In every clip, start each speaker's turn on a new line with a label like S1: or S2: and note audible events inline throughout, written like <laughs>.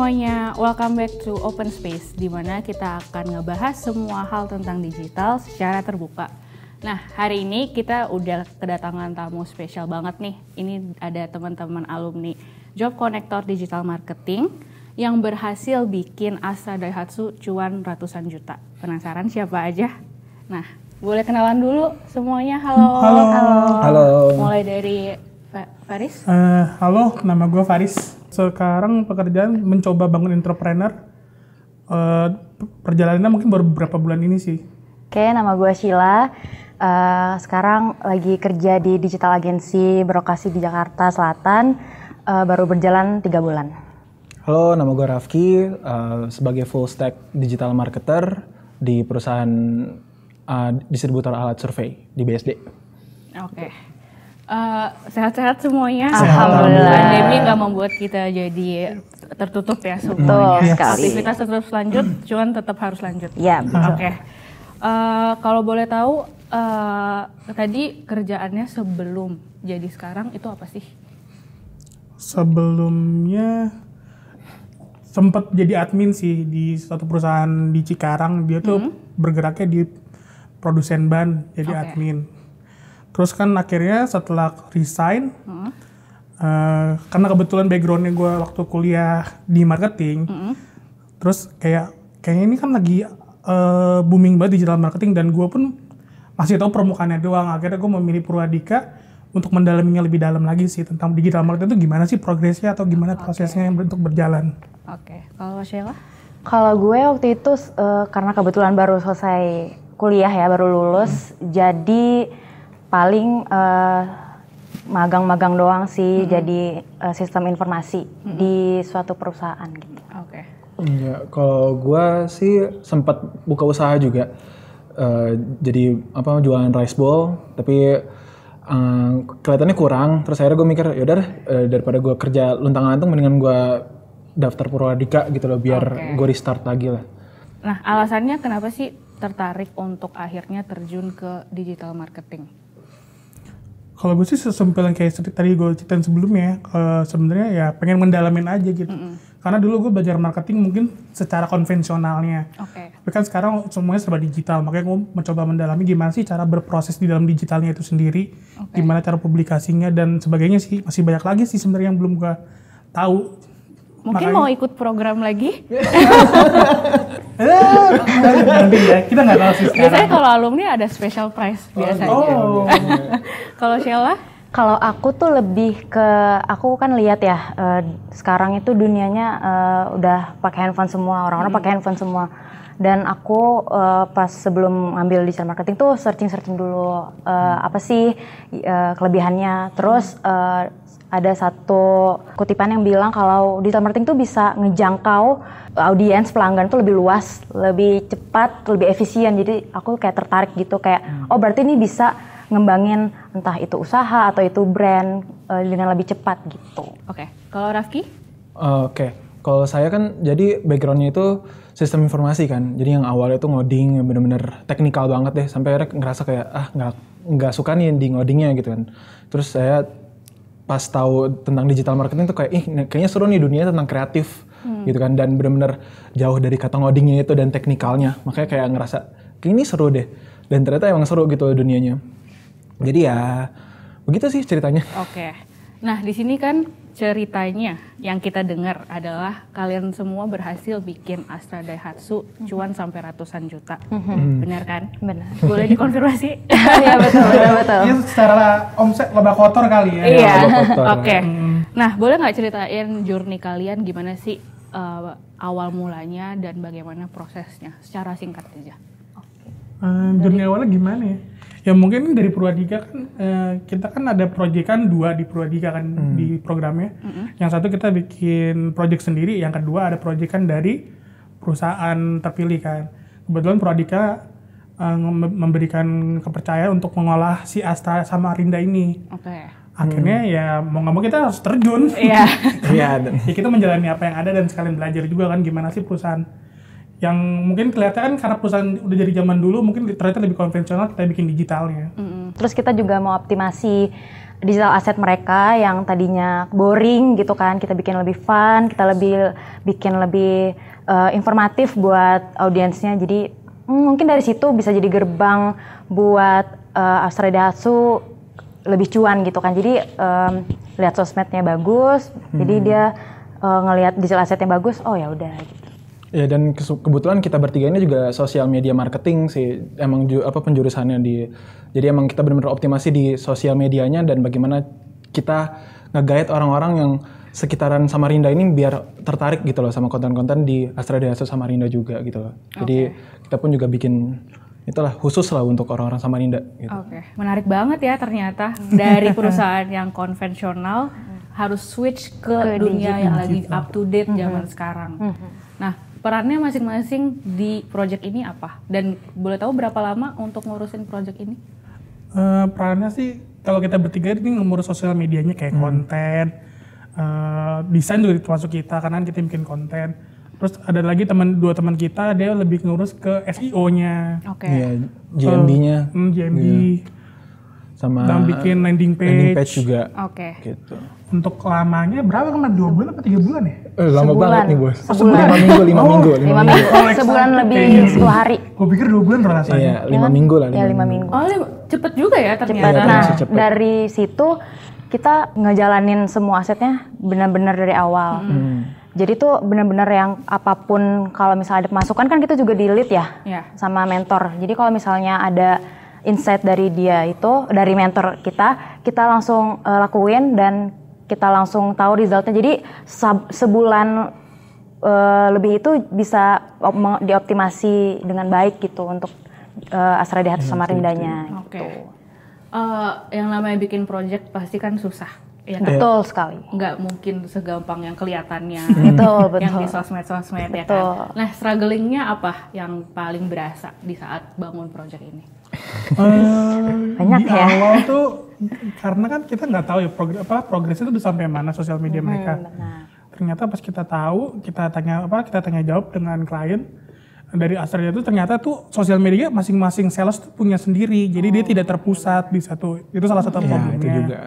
S1: semuanya, welcome back to Open Space di mana kita akan ngebahas semua hal tentang digital secara terbuka. Nah, hari ini kita udah kedatangan tamu spesial banget nih. Ini ada teman-teman alumni Job Connector Digital Marketing yang berhasil bikin Astra Daihatsu cuan ratusan juta. Penasaran siapa aja? Nah, boleh kenalan dulu semuanya. Halo. Halo.
S2: Halo. Halo.
S3: Mulai dari Faris. Uh, halo, nama gue Faris sekarang pekerjaan mencoba bangun entrepreneur. Uh, perjalanannya mungkin baru beberapa bulan ini sih.
S4: Oke, okay, nama gue Sheila. Uh, sekarang lagi kerja di digital agency berlokasi di Jakarta Selatan. Uh, baru berjalan tiga bulan.
S2: Halo, nama gue Rafki. Uh, sebagai full stack digital marketer di perusahaan uh, distributor alat survei di BSD.
S1: Oke. Okay. Eh, sehat-sehat semuanya. Alhamdulillah. Pandemi nggak membuat kita jadi tertutup ya semua. Betul iya. sekali. Aktivitas tetap lanjut, hmm. cuman tetap harus lanjut. Ya, Yeah, Oke. Okay. Uh, eh, kalau boleh tahu uh, tadi kerjaannya sebelum jadi sekarang itu apa sih?
S3: Sebelumnya sempat jadi admin sih di satu perusahaan di Cikarang. Dia tuh hmm. bergeraknya di produsen ban jadi okay. admin terus kan akhirnya setelah resign hmm. uh, karena kebetulan backgroundnya gue waktu kuliah di marketing hmm. terus kayak kayaknya ini kan lagi uh, booming banget digital marketing dan gue pun masih tahu permukaannya doang akhirnya gue memilih Purwadika untuk mendalaminya lebih dalam lagi sih tentang digital marketing itu gimana sih progresnya atau gimana prosesnya yang untuk berjalan.
S4: Oke, okay. kalau Sheila? Kalau gue waktu itu uh, karena kebetulan baru selesai kuliah ya, baru lulus, hmm. jadi paling eh, magang-magang uh, doang sih -hmm. jadi uh, sistem informasi -hmm. di suatu perusahaan gitu. Oke. Okay.
S2: Ya, kalau gue sih sempat buka usaha juga. Uh, jadi apa jualan rice bowl tapi uh, kelihatannya kurang terus akhirnya gue mikir yaudah deh uh, daripada gue kerja luntang lantung mendingan gue daftar Purwadika gitu loh biar okay. gue restart lagi lah
S1: nah alasannya kenapa sih tertarik untuk akhirnya terjun ke digital marketing
S2: kalau gue sih
S3: sesimpel yang kayak tadi gue ceritain sebelumnya uh, sebenarnya ya pengen mendalamin aja gitu mm-hmm. karena dulu gue belajar marketing mungkin secara konvensionalnya okay. tapi kan sekarang semuanya serba digital makanya gue mencoba mendalami gimana sih cara berproses di dalam digitalnya itu sendiri okay. gimana cara publikasinya dan sebagainya sih masih banyak lagi sih sebenarnya yang belum gue tahu Mungkin Makanya... mau
S1: ikut program lagi?
S3: Nanti ya, kita nggak tahu sih sekarang. Biasanya kalau
S4: alumni ada special prize oh, biasanya. Oh. <laughs> kalau Sheila? Kalau aku tuh lebih ke aku kan lihat ya uh, sekarang itu dunianya uh, udah pakai handphone semua orang-orang hmm. pakai handphone semua dan aku uh, pas sebelum ngambil desain marketing tuh searching searching dulu uh, apa sih uh, kelebihannya terus uh, ada satu kutipan yang bilang kalau digital marketing tuh bisa ngejangkau audiens pelanggan tuh lebih luas, lebih cepat, lebih efisien. Jadi aku kayak tertarik gitu kayak hmm. oh berarti ini bisa ngembangin entah itu usaha atau itu brand uh, dengan lebih cepat gitu. Oke. Okay. Kalau
S1: Rafki?
S2: Uh, Oke. Okay. Kalau saya kan jadi backgroundnya itu sistem informasi kan. Jadi yang awalnya tuh ngoding yang bener-bener teknikal banget deh. Sampai akhirnya ngerasa kayak ah nggak nggak suka nih di ngodingnya gitu kan. Terus saya pas tahu tentang digital marketing tuh kayak ih kayaknya seru nih dunia tentang kreatif hmm. gitu kan dan bener-bener jauh dari kata ngodingnya itu dan teknikalnya makanya kayak ngerasa ini seru deh dan ternyata emang seru gitu dunianya jadi ya begitu sih ceritanya oke
S1: okay. nah di sini kan ceritanya yang kita dengar adalah kalian semua berhasil bikin Astra Daihatsu cuan sampai ratusan juta. Mm-hmm. Benar kan? Benar. Boleh dikonfirmasi? <laughs> Iya betul, betul, <laughs> betul. Ini iya,
S3: secara omset laba kotor kali ya. Iya. <laughs> Oke. Okay. Mm-hmm.
S1: Nah, boleh nggak ceritain journey kalian gimana sih uh, awal mulanya dan bagaimana prosesnya secara singkat aja?
S3: Uh, journey awalnya gimana ya? ya mungkin dari Purwadika kan eh, kita kan ada proyek kan dua di Purwadika kan hmm. di programnya. Hmm. Yang satu kita bikin proyek sendiri, yang kedua ada proyek kan dari perusahaan terpilih kan. Kebetulan Purwadika eh, memberikan kepercayaan untuk mengolah si Asta sama Rinda ini. Oke. Okay. Akhirnya hmm. ya mau nggak mau kita harus terjun. Iya. <laughs> Yeah. ya kita menjalani apa yang ada dan sekalian belajar juga kan gimana sih perusahaan yang mungkin kelihatan kan karena perusahaan udah jadi zaman dulu mungkin ternyata lebih konvensional kita bikin digitalnya.
S4: Mm-hmm. Terus kita juga mau optimasi digital aset mereka yang tadinya boring gitu kan kita bikin lebih fun, kita lebih bikin lebih uh, informatif buat audiensnya. Jadi mm, mungkin dari situ bisa jadi gerbang buat uh, eh, Australia Datsu lebih cuan gitu kan. Jadi um, lihat sosmednya bagus, hmm. jadi dia uh, ngelihat digital asetnya bagus, oh ya udah gitu.
S2: Ya dan kebetulan kita bertiga ini juga sosial media marketing sih emang ju, apa penjurusannya di jadi emang kita benar-benar optimasi di sosial medianya dan bagaimana kita ngegait orang-orang yang sekitaran Samarinda ini biar tertarik gitu loh sama konten-konten di Astra Desa Samarinda juga gitu loh. Jadi okay. kita pun juga bikin itulah khusus lah untuk orang-orang Samarinda gitu.
S1: Oke, okay. menarik banget ya ternyata dari perusahaan yang konvensional harus switch ke, ke dunia digital. yang lagi up to date mm -hmm. zaman sekarang. Mm -hmm perannya masing-masing di project ini apa? Dan boleh tahu berapa lama untuk ngurusin project ini?
S3: Uh, perannya sih kalau kita bertiga ini ngurus sosial medianya kayak hmm. konten, uh, desain juga termasuk kita karena kita bikin konten. Terus ada lagi teman dua teman kita dia lebih ngurus ke SEO-nya. Oke. Okay. Iya, yeah, GMB-nya. Uh, hmm, GMB. Yeah
S2: sama dan bikin landing page, landing page juga. Oke.
S3: Okay. Gitu. Untuk lamanya berapa kemarin? Dua bulan apa tiga bulan ya? Eh, lama sebulan. banget nih bos. Sebulan. Lima minggu, lima oh, minggu, lima, minggu, minggu. Oh, sebulan lebih sepuluh hari.
S2: Gue pikir dua bulan rasanya. Iya, lima iya. minggu lah. Lima ya lima
S4: minggu. Oh, cepet juga ya ternyata. Cepet. Nah, cepet. dari situ kita ngejalanin semua asetnya benar-benar dari awal. Hmm. hmm. Jadi tuh benar-benar yang apapun kalau misalnya ada masukan kan kita juga dilit ya iya. sama mentor. Jadi kalau misalnya ada insight dari dia itu dari mentor kita, kita langsung uh, lakuin dan kita langsung tahu resultnya. Jadi sebulan uh, lebih itu bisa dioptimasi dengan baik gitu untuk uh, eh, asra di iya, sama rindanya. Gitu. Oke. Okay. Gitu.
S1: Uh, eh, yang namanya bikin project pasti kan susah. Ya kan? Iya. Betul sekali. Enggak mungkin segampang yang kelihatannya. betul, <laughs> betul. Yang di sosmed-sosmed ya kan. Nah, strugglingnya apa yang paling berasa di saat bangun project ini?
S3: Eh, Banyak di ya. awal tuh karena kan kita nggak tahu ya progr apa progresnya itu udah sampai mana sosial media mereka. Benar. Ternyata pas kita tahu, kita tanya apa, kita tanya jawab dengan klien dari Australia itu ternyata tuh sosial media masing-masing sales tuh punya sendiri. Jadi oh. dia tidak terpusat di satu. Itu salah satu iya, problemnya. Ya, itu juga.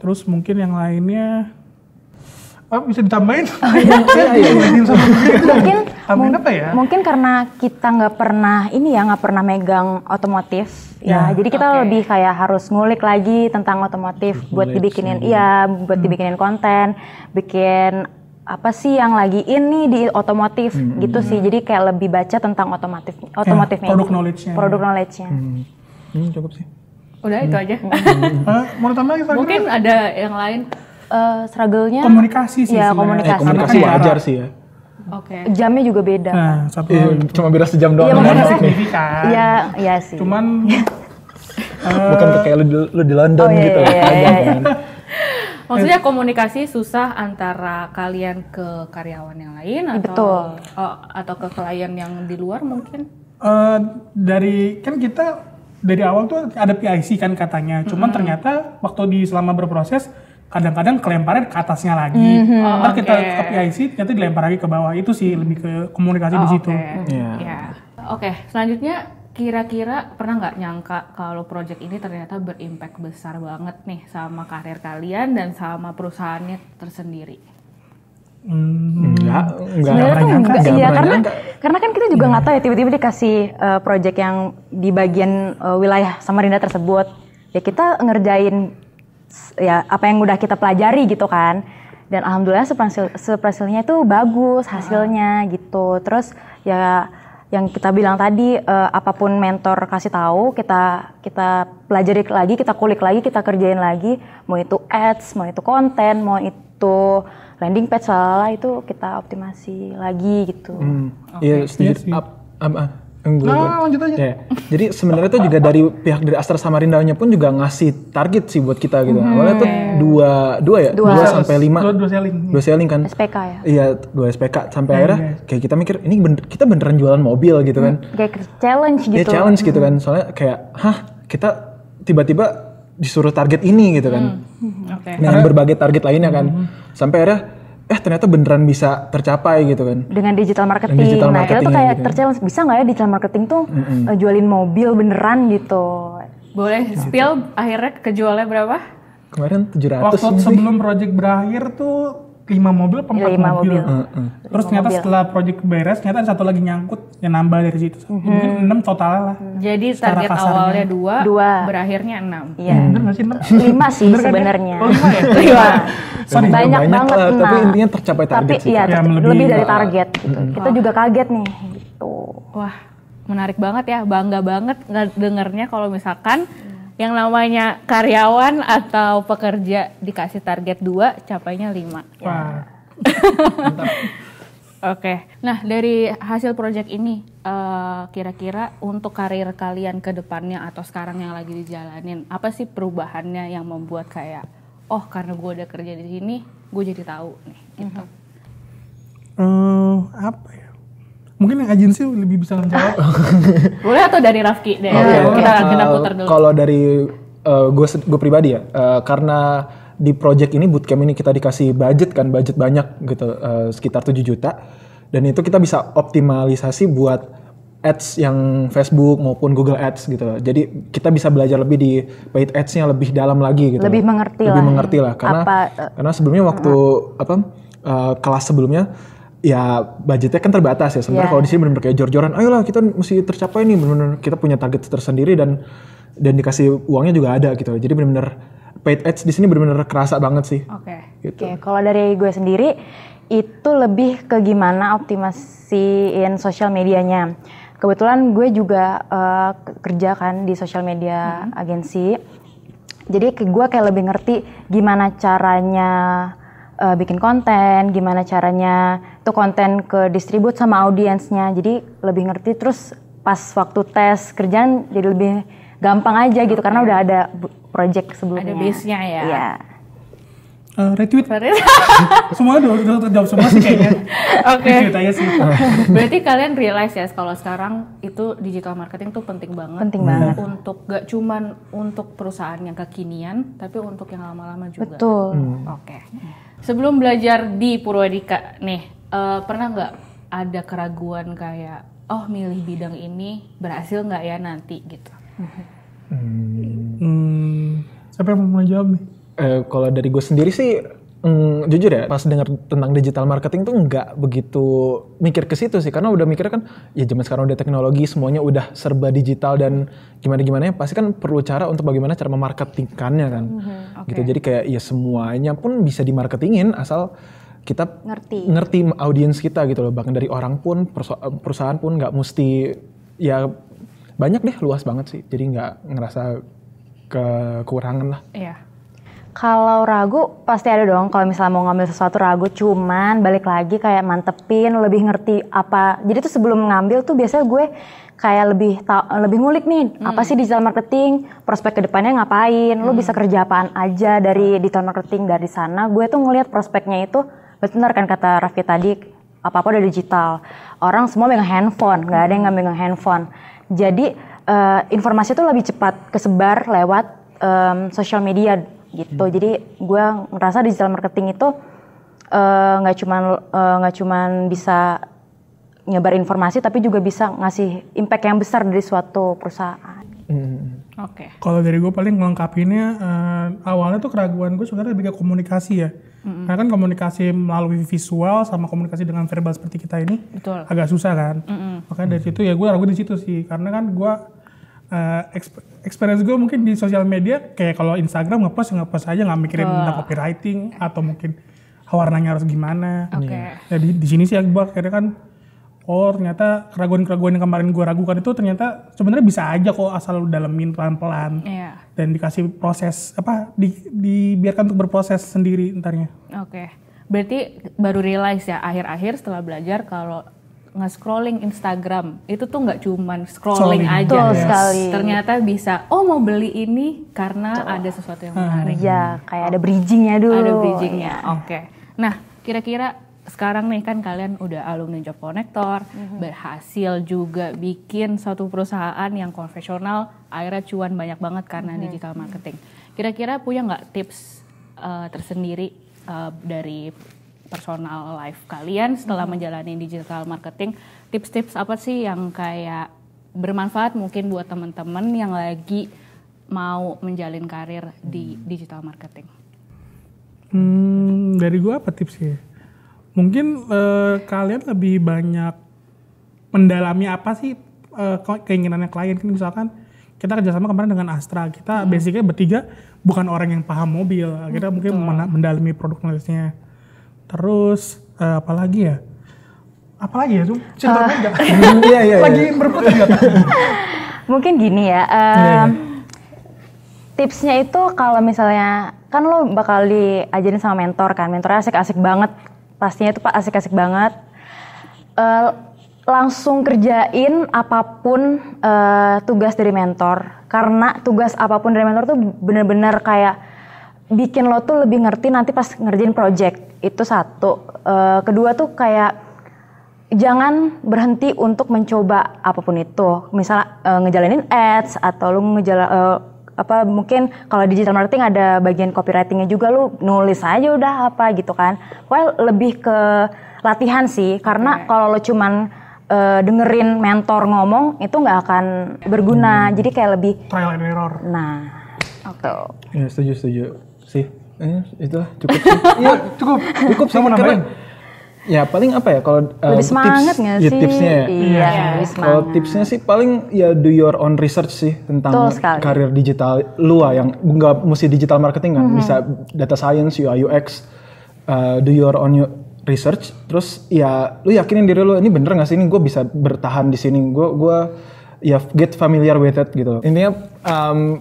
S3: Terus mungkin yang lainnya Oh, bisa ditambahin? Oh, iya, <laughs> iya, iya. mungkin Amin apa ya?
S4: Mungkin karena kita nggak pernah ini ya nggak pernah megang otomotif ya. ya jadi kita okay. lebih kayak harus ngulik lagi tentang otomotif buat dibikinin iya buat hmm. dibikinin konten, bikin apa sih yang lagi ini di otomotif hmm. gitu hmm, sih. Hmm. Jadi kayak lebih baca tentang otomotif ya, otomotifnya. produk gitu. knowledge-nya. Ya. Produk knowledge-nya.
S2: Hmm. hmm, cukup sih.
S4: Udah hmm. itu aja. Hmm. <laughs> Eh, mau
S1: Mungkin ada yang lain uh, struggle-nya komunikasi sih. Ya, komunikasi.
S2: Eh, komunikasi wajar sih ya.
S4: Oke. Okay. Jamnya juga beda. Nah, kan? satu iya,
S2: cuma beda sejam doang. Iya, maksudnya signifikan.
S4: Iya, iya sih. Cuman
S2: uh, <laughs> bukan kayak lu, lu di London oh, iya, gitu. Iya, ya, iya, kan? iya. <laughs>
S1: Maksudnya komunikasi susah antara kalian ke karyawan yang lain atau Betul. Oh, atau ke klien yang di luar mungkin?
S3: Uh, dari kan kita dari awal tuh ada PIC kan katanya. Cuman mm -hmm. ternyata waktu di selama berproses kadang-kadang kelemparnya ke atasnya lagi. Mm-hmm. Oh, Nanti okay. kita ke PIC, ternyata dilempar lagi ke bawah. Itu sih lebih ke komunikasi oh, di situ. Oke, okay. Iya. yeah.
S1: yeah. okay, selanjutnya kira-kira pernah nggak nyangka kalau project ini ternyata berimpact besar banget nih sama karir kalian dan sama perusahaannya tersendiri?
S3: Hmm, enggak,
S2: enggak, enggak, enggak, enggak, enggak, iya, karena, enggak.
S4: karena kan kita juga iya. nggak tahu ya tiba-tiba dikasih uh, project yang di bagian uh, wilayah Samarinda tersebut ya kita ngerjain ya apa yang udah kita pelajari gitu kan dan alhamdulillah seprasil itu bagus hasilnya gitu terus ya yang kita bilang tadi uh, apapun mentor kasih tahu kita kita pelajari lagi kita kulik lagi kita kerjain lagi mau itu ads mau itu konten mau itu landing page salah itu kita optimasi lagi gitu. Hmm.
S2: Okay. Iya, setuju. yeah. Iya nah, kan. lanjut aja. Yeah. Jadi sebenarnya itu juga dari pihak dari Astra Samarindanya pun juga ngasih target sih buat kita gitu. Hmm. Awalnya tuh hmm. dua dua ya dua, dua sampai lima dua, dua selling dua selling kan SPK ya iya dua SPK sampai hmm, akhirnya iya. kayak kita mikir ini bener, kita beneran jualan mobil gitu kan
S4: hmm. kayak challenge
S1: iya, gitu challenge gitu hmm.
S2: kan soalnya kayak hah kita tiba-tiba disuruh target ini gitu kan hmm. okay. dengan berbagai target lainnya kan hmm. sampai akhirnya ternyata beneran bisa tercapai gitu kan
S4: dengan digital marketing, dengan digital marketing nah itu tuh kayak gitu. Kan. terchallenge bisa nggak ya digital marketing tuh mm -hmm. jualin mobil beneran gitu
S1: boleh nah, spill gitu. akhirnya kejualnya berapa
S3: kemarin 700 waktu sih. sebelum project berakhir tuh lima mobil apa empat mobil, mobil. Uh, uh. terus ternyata mobil. setelah project beres ternyata ada satu lagi nyangkut yang nambah dari situ mm -hmm. mungkin enam total lah mm-hmm.
S1: jadi target kasarnya. awalnya dua, dua berakhirnya enam iya. bener nggak sih enam lima sih kan ya? sebenarnya oh, lima ya lima
S2: banyak, banyak banget. Uh, nah, tapi intinya tercapai target tapi, sih. Iya, ya, lebih, lebih
S1: dari gitu. target. Uh, gitu. Kita
S4: juga kaget nih gitu. Wah, menarik banget ya. Bangga
S1: banget dengernya kalau misalkan yang namanya karyawan atau pekerja dikasih target 2, capainya 5. Ya. Wah. <laughs> Oke. Nah, dari hasil project ini uh, kira-kira untuk karir kalian ke depannya atau sekarang yang lagi dijalanin, apa sih perubahannya yang membuat kayak oh karena gue udah kerja di sini gue jadi tahu nih gitu mm
S3: -hmm. uh, apa ya mungkin yang agensi lebih bisa menjawab <laughs> boleh atau dari Rafki deh okay.
S2: okay. kita kita eh, putar dulu kalau dari uh, eh, gue gue pribadi ya uh, karena di project ini bootcamp ini kita dikasih budget kan budget banyak gitu uh, sekitar 7 juta dan itu kita bisa optimalisasi buat ads yang Facebook maupun Google Ads gitu Jadi kita bisa belajar lebih di paid ads-nya lebih dalam lagi gitu. Lebih mengerti lebih lah. Ya. mengerti lah karena apa, eh, karena sebelumnya waktu uh, apa uh, kelas sebelumnya ya budgetnya kan terbatas ya. Sebenarnya yeah. kalau di sini benar-benar kayak jor-joran, ayolah kita mesti tercapai nih benar-benar kita punya target tersendiri dan dan dikasih uangnya juga ada gitu. Jadi benar-benar paid ads di sini benar-benar kerasa banget sih. Oke. Okay. Gitu.
S4: Oke, okay. kalau dari gue sendiri itu lebih ke gimana optimasiin sosial medianya kebetulan gue juga uh, kerja kan di social media hmm. agensi jadi gue kayak lebih ngerti gimana caranya uh, bikin konten, gimana caranya tuh konten ke distribut sama audiensnya. Jadi lebih ngerti terus pas waktu tes kerjaan jadi lebih gampang aja gitu okay. karena udah ada project sebelumnya. Ada base-nya
S3: ya. Yeah. Uh, retweet. <laughs> semua udah udah terjawab semua sih kayaknya. Oke. Okay. Retweet aja sih.
S1: Berarti kalian realize ya kalau sekarang itu digital marketing tuh penting banget. Penting banget. Untuk gak cuman untuk perusahaan yang kekinian, tapi untuk yang lama-lama juga. Betul. Hmm. Oke. Okay. Sebelum belajar di Purwadika nih, uh, pernah nggak ada keraguan kayak oh milih bidang ini berhasil nggak ya nanti gitu?
S2: Hmm. hmm. Siapa yang mau jawab nih? Eh, kalau dari gue sendiri sih mm, jujur ya pas dengar tentang digital marketing tuh nggak begitu mikir ke situ sih karena udah mikirnya kan ya zaman sekarang udah teknologi semuanya udah serba digital dan gimana gimana ya pasti kan perlu cara untuk bagaimana cara memarketingkannya kan mm-hmm, okay. gitu jadi kayak ya semuanya pun bisa dimarketingin asal kita ngerti ngerti audiens kita gitu loh bahkan dari orang pun perusahaan pun nggak mesti ya banyak deh luas banget sih jadi nggak ngerasa kekurangan lah.
S4: Iya. Kalau ragu pasti ada dong kalau misalnya mau ngambil sesuatu ragu cuman balik lagi kayak mantepin lebih ngerti apa. Jadi tuh sebelum ngambil tuh biasanya gue kayak lebih tau, lebih ngulik nih hmm. apa sih digital marketing, prospek kedepannya ngapain, hmm. lu bisa kerja apaan aja dari hmm. digital marketing dari sana. Gue tuh ngelihat prospeknya itu benar kan kata Raffi tadi apa-apa udah digital. Orang semua megang handphone, nggak ada yang nggak megang handphone. Jadi uh, informasi tuh lebih cepat kesebar lewat um, sosial media gitu. Hmm. Jadi gue ngerasa digital marketing itu eh, nggak uh, cuman eh, nggak uh, cuman bisa nyebar informasi tapi juga bisa ngasih impact yang besar dari suatu perusahaan. Hmm. Oke. Okay.
S3: Kalau dari gue paling melengkapinya uh, eh, awalnya tuh keraguan gue sebenarnya lebih ke komunikasi ya. hmm Karena kan komunikasi melalui visual sama komunikasi dengan verbal seperti kita ini Betul. agak susah kan. oke hmm Makanya dari situ ya gue ragu di situ sih karena kan gue Uh, experience gue mungkin di sosial media kayak kalau Instagram ngepost ngepost aja nggak mikirin oh. tentang copywriting atau mungkin warnanya harus gimana. Oke. Okay. Iya. Ya di, di sini sih gue akhirnya kan oh ternyata keraguan-keraguan yang kemarin gue ragukan itu ternyata sebenarnya bisa aja kok asal lu dalemin pelan-pelan yeah. dan dikasih proses apa di, dibiarkan untuk berproses sendiri entarnya.
S1: Oke, okay. berarti baru realize ya akhir-akhir setelah belajar kalau nge-scrolling Instagram itu tuh nggak cuman scrolling, scrolling. aja Betul yes. sekali. ternyata bisa oh mau beli ini karena ada sesuatu yang hmm. menarik hmm.
S4: kayak ada bridgingnya dulu ada bridgingnya ya. oke
S1: okay. nah kira-kira sekarang nih kan kalian udah alumni job connector mm-hmm. berhasil juga bikin suatu perusahaan yang konvensional akhirnya cuan banyak banget karena mm-hmm. digital marketing kira-kira punya nggak tips uh, tersendiri uh, dari personal life kalian setelah hmm. menjalani digital marketing tips-tips apa sih yang kayak bermanfaat mungkin buat teman-teman yang lagi mau menjalin karir di hmm. digital marketing
S3: hmm, dari gua apa tipsnya mungkin uh, kalian lebih banyak mendalami apa sih uh, keinginannya klien kan misalkan kita kerjasama kemarin dengan Astra kita hmm. basicnya bertiga bukan orang yang paham mobil kita hmm, mungkin mendalami produk knowledge terus uh, eh, apalagi ya apalagi ya tuh
S2: cerita uh, <laughs> iya, iya, lagi iya. berputar
S3: <laughs>
S4: mungkin gini ya um, iya, iya. yeah. tipsnya itu kalau misalnya kan lo bakal diajarin sama mentor kan mentornya asik-asik banget pastinya itu pak asik-asik banget uh, langsung kerjain apapun uh, tugas dari mentor karena tugas apapun dari mentor tuh bener-bener kayak bikin lo tuh lebih ngerti nanti pas ngerjain project itu satu uh, kedua tuh kayak jangan berhenti untuk mencoba apapun itu misalnya uh, eh, ngejalanin ads atau lu ngejala uh, apa mungkin kalau digital marketing ada bagian copywritingnya juga lu nulis aja udah apa gitu kan well lebih ke latihan sih karena okay. kalau lo cuman uh, dengerin mentor ngomong itu nggak akan berguna hmm. jadi kayak lebih trial and error nah oke okay. Gitu.
S2: ya setuju setuju sih eh, itulah cukup sih.
S4: <laughs> Iya cukup
S1: cukup sih namanya nambahin?
S2: ya paling apa ya kalau uh, tips, gak ya, sih? Ya, tipsnya ya. Iya, yeah. Iya. Kalau tipsnya sih paling ya do your own research sih tentang karir digital lu yang nggak mesti digital marketing kan, mm -hmm. bisa data science, UI UX, uh, eh, do your own research. Terus ya lu yakinin diri lu ini bener nggak sih ini gue bisa bertahan di sini, gue gue ya get familiar with it gitu. Intinya um,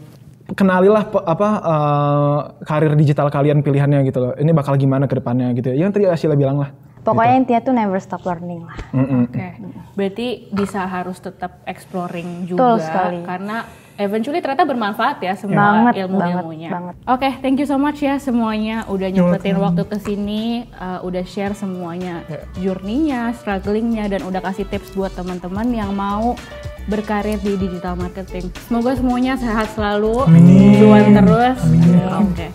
S2: kenalilah apa uh, karir digital kalian pilihannya gitu loh. Ini bakal gimana ke depannya gitu ya. Yang tadi Asila bilang lah. Pokoknya gitu.
S4: intinya tuh never stop
S1: learning lah. Mm -hmm. Oke. Okay. Berarti bisa harus tetap exploring juga Betul sekali. karena eventually ternyata bermanfaat ya semua banget, ilmu-ilmunya. Oke, okay, thank you so much ya semuanya udah nyempetin waktu ke sini, uh, udah share semuanya yeah. journey-nya, struggling-nya dan udah kasih tips buat teman-teman yang mau berkarir di digital marketing. Semoga semuanya sehat selalu, juan terus. Oke. Okay.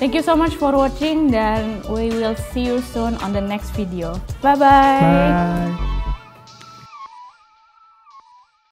S1: Thank you so much for watching dan we will see you soon on the next video. Bye-bye. bye.